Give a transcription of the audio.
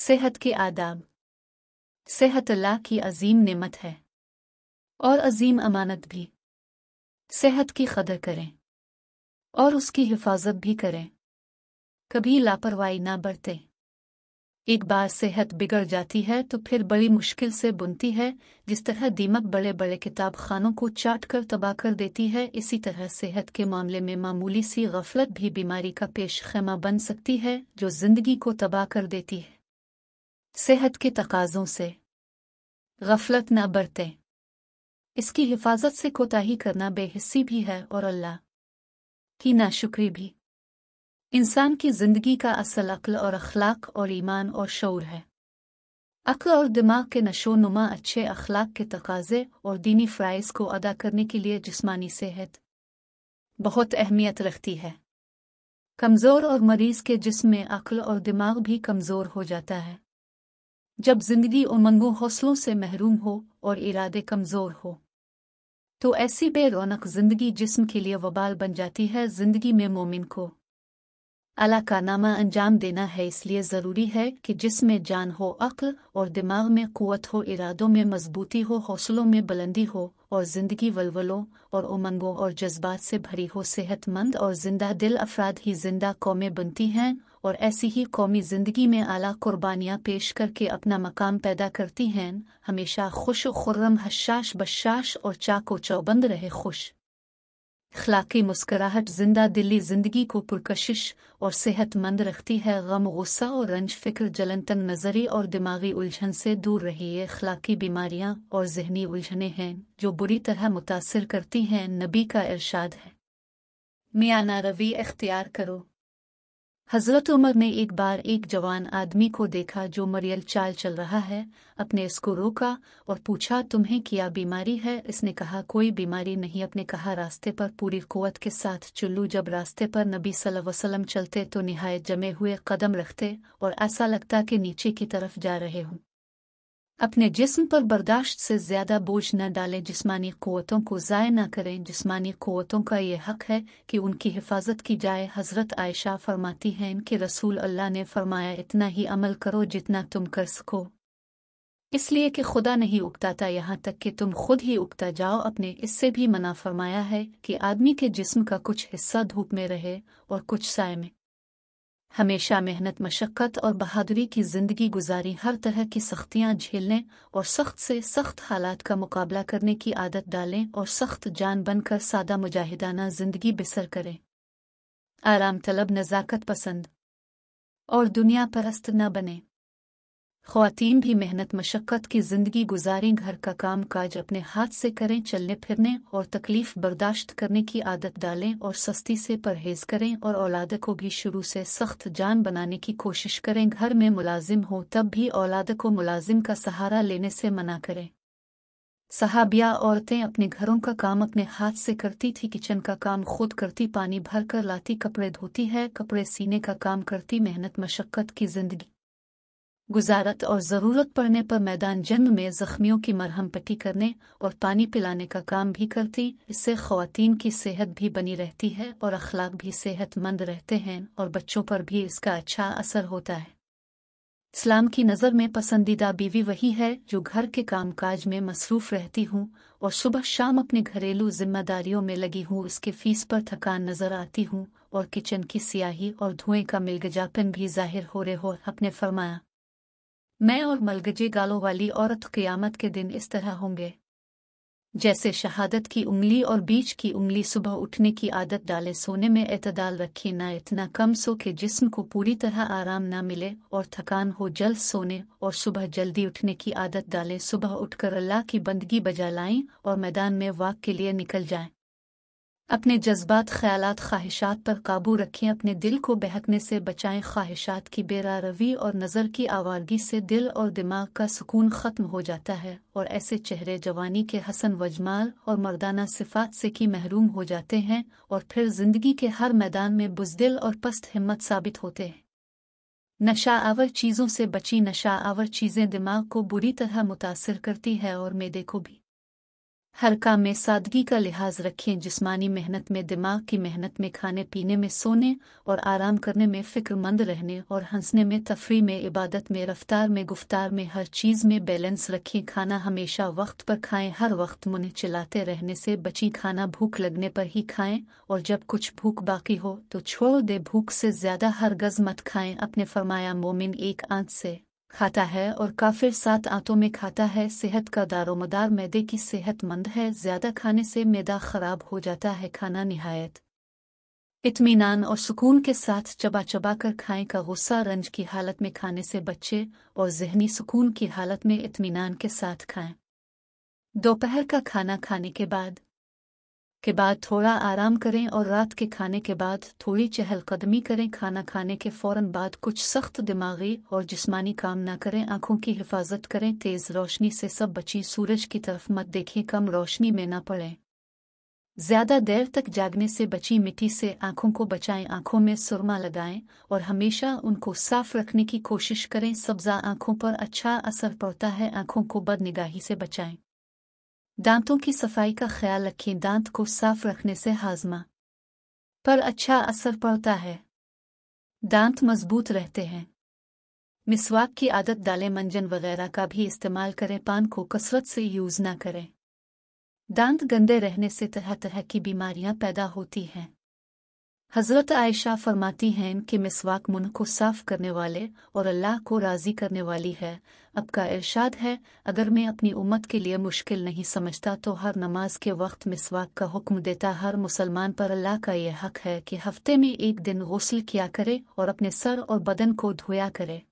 सेहत के आदाब सेहत अल्लाह की अजीम नेमत है और अजीम अमानत भी सेहत की कदर करें और उसकी हिफाजत भी करें कभी लापरवाही ना बरतें एक बार सेहत बिगड़ जाती है तो फिर बड़ी मुश्किल से बुनती है जिस तरह दीमक बड़े बड़े किताब खानों को चाट कर तबाह कर देती है इसी तरह सेहत के मामले में मामूली सी गफलत भी बीमारी का पेश खेमा बन सकती है जो जिंदगी को तबाह कर देती है सेहत के तकाजों से गफलत न बरतें इसकी हिफाजत से कोताही करना बेहिस्सी भी है और अल्लाह की नाशुक्री भी इंसान की जिंदगी का असल अक्ल और अखलाक और ईमान और शौर है अक्ल और दिमाग के नशो नुमा अच्छे अखलाक के तकाजे और दीनी फ्राइज को अदा करने के लिए जिस्मानी सेहत बहुत अहमियत रखती है कमज़ोर और मरीज़ के जिस्म में अक्ल और दिमाग भी कमज़ोर हो जाता है जब जिंदगी उमंगों हौसलों से महरूम हो और इरादे कमजोर हो तो ऐसी रौनक जिंदगी जिस्म के लिए वबाल बन जाती है जिंदगी में मोमिन को अला का नामा अंजाम देना है इसलिए ज़रूरी है कि जिसमें जान हो अक्ल और दिमाग में कुत हो इरादों में मजबूती हो हौसलों में बुलंदी हो और ज़िंदगी वलवलों और उमंगों और जज्बात से भरी हो सेहतमंद और जिंदा दिल अफराद ही जिंदा कौमें बनती हैं और ऐसी ही कौमी ज़िंदगी में आला कुर्बानियाँ पेश करके अपना मकाम पैदा करती हैं हमेशा खुश खुर्रम हशाश बशाश और चाको चौबंद रहे खुश खलाकी मुस्कराहट जिंदा दिल्ली जिंदगी को पुरकशिश और सेहतमंद रखती है गम गुस्सा और रंज फिक्र जलनतन नजरी और दिमागी उलझन से दूर रही है खलाकी बीमारियां और जहनी उलझने हैं जो बुरी तरह मुतासर करती हैं नबी का इरशाद है मियाना रवि अख्तियार करो हजरत उमर ने एक बार एक जवान आदमी को देखा जो मरियल चाल चल रहा है अपने इसको रोका और पूछा तुम्हें क्या बीमारी है इसने कहा कोई बीमारी नहीं अपने कहा रास्ते पर पूरी कुत के साथ चुल्लू जब रास्ते पर नबी वसल्लम चलते तो निहायत जमे हुए कदम रखते और ऐसा लगता कि नीचे की तरफ जा रहे हूँ अपने जिस्म पर बर्दाश्त से ज़्यादा बोझ न डालें जिस्मानी कुतों को ज़ाय न करें जिस्मानी कुतों का ये हक है कि उनकी हिफाजत की जाए हज़रत आयशा फरमाती हैं इनके रसूल अल्लाह ने फरमाया इतना ही अमल करो जितना तुम कर सको इसलिए कि खुदा नहीं उगताता यहाँ तक कि तुम खुद ही उगता जाओ अपने इससे भी मना फरमाया है कि आदमी के जिस्म का कुछ हिस्सा धूप में रहे और कुछ साय में हमेशा मेहनत मशक्क़त और बहादुरी की ज़िंदगी गुजारी हर तरह की सख्तियाँ झेलने और सख्त से सख्त हालात का मुकाबला करने की आदत डालें और सख्त जान बनकर सादा मुजाहिदाना ज़िंदगी बसर करें आराम तलब नज़ाकत पसंद और दुनिया परस्त न बने खातन भी मेहनत मशक्क़त की ज़िंदगी गुजारें घर का काम काज अपने हाथ से करें चलने फिरने और तकलीफ़ बर्दाश्त करने की आदत डालें और सस्ती से परहेज़ करें और औलाद को भी शुरू से सख्त जान बनाने की कोशिश करें घर में मुलाजिम हो तब भी औलाद को मुलाजिम का सहारा लेने से मना करें सहाबिया औरतें अपने घरों का काम अपने हाथ से करती थी किचन का काम खुद करती पानी भरकर लाती कपड़े धोती है कपड़े सीने का काम करती मेहनत मशक्क़त की ज़िंदगी गुजारत और ज़रूरत पड़ने पर मैदान जंग में ज़ख्मियों की मरहम पट्टी करने और पानी पिलाने का काम भी करती इससे खातन की सेहत भी बनी रहती है और अखलाक भी सेहतमंद रहते हैं और बच्चों पर भी इसका अच्छा असर होता है इस्लाम की नज़र में पसंदीदा बीवी वही है जो घर के कामकाज में मसरूफ़ रहती हूँ और सुबह शाम अपने घरेलू जिम्मेदारियों में लगी हूँ उसके फीस पर थकान नज़र आती हूँ और किचन की सियाही और धुएं का मिलगजापन भी जाहिर हो रहे हो अपने फरमाया मैं और मलगजे गालों वाली औरत क़यामत के दिन इस तरह होंगे जैसे शहादत की उंगली और बीच की उंगली सुबह उठने की आदत डाले सोने में एतदाल रखे ना इतना कम सो के जिस्म को पूरी तरह आराम ना मिले और थकान हो जल्द सोने और सुबह जल्दी उठने की आदत डाले सुबह उठकर अल्लाह की बंदगी बजा लाएं और मैदान में वाक के लिए निकल जाएं अपने जज्बात ख्यालात ख्वाहिशात पर काबू रखें अपने दिल को बहकने से बचाएं ख्वाहिशात की बेरा रवी और नज़र की आवारगी से दिल और दिमाग का सुकून ख़त्म हो जाता है और ऐसे चेहरे जवानी के हसन वजमाल और मर्दाना सिफात से की महरूम हो जाते हैं और फिर जिंदगी के हर मैदान में बुजदिल और पस्त हिम्मत साबित होते हैं नशा आवर चीज़ों से बची नशा आवर चीज़ें दिमाग को बुरी तरह मुतासर करती है और मैदे को भी हर काम में सादगी का लिहाज रखें जिस्मानी मेहनत में दिमाग की मेहनत में खाने पीने में सोने और आराम करने में फ़िक्रमंद रहने और हंसने में तफरी में इबादत में रफ्तार में गुफ्तार में हर चीज़ में बैलेंस रखें खाना हमेशा वक्त पर खाएं हर वक्त मुने चिलाते रहने से बची खाना भूख लगने पर ही खाएं और जब कुछ भूख बाकी हो तो छोड़ दे भूख से ज़्यादा हर गज़ मत खाएं अपने फरमाया मोमिन एक आंत से खाता है और काफिर सात आंतों में खाता है सेहत का दारोमदार मैदे की सेहतमंद है ज्यादा खाने से मैदा खराब हो जाता है खाना निहायत इतमान और सुकून के साथ चबा चबा कर खाएं का गुस्सा रंज की हालत में खाने से बच्चे और जहनी सुकून की हालत में इतमीनान के साथ खाएं दोपहर का खाना खाने के बाद के बाद थोड़ा आराम करें और रात के खाने के बाद थोड़ी चहलकदमी करें खाना खाने के फौरन बाद कुछ सख्त दिमागी और जिस्मानी काम ना करें आंखों की हिफाजत करें तेज़ रोशनी से सब बची सूरज की तरफ मत देखें कम रोशनी में ना पड़ें ज़्यादा देर तक जागने से बची मिट्टी से आंखों को बचाएं आंखों में सुरमा लगाएं और हमेशा उनको साफ रखने की कोशिश करें सब्जा आंखों पर अच्छा असर पड़ता है आंखों को बदनिगाही से बचाएं दांतों की सफाई का ख्याल रखें दांत को साफ रखने से हाजमा पर अच्छा असर पड़ता है दांत मजबूत रहते हैं मिसवाक की आदत डालें मंजन वगैरह का भी इस्तेमाल करें पान को कसरत से यूज ना करें दांत गंदे रहने से तरह तरह की बीमारियां पैदा होती हैं हज़रत आयशा फरमाती हैं कि मिसवाक मुन को साफ करने वाले और अल्लाह को राज़ी करने वाली है अब का इर्शाद है अगर मैं अपनी उम्मत के लिए मुश्किल नहीं समझता तो हर नमाज के वक्त मिसवाक का हुक्म देता हर मुसलमान पर अल्लाह का यह हक है कि हफ्ते में एक दिन गौसल किया करे और अपने सर और बदन को धोया करे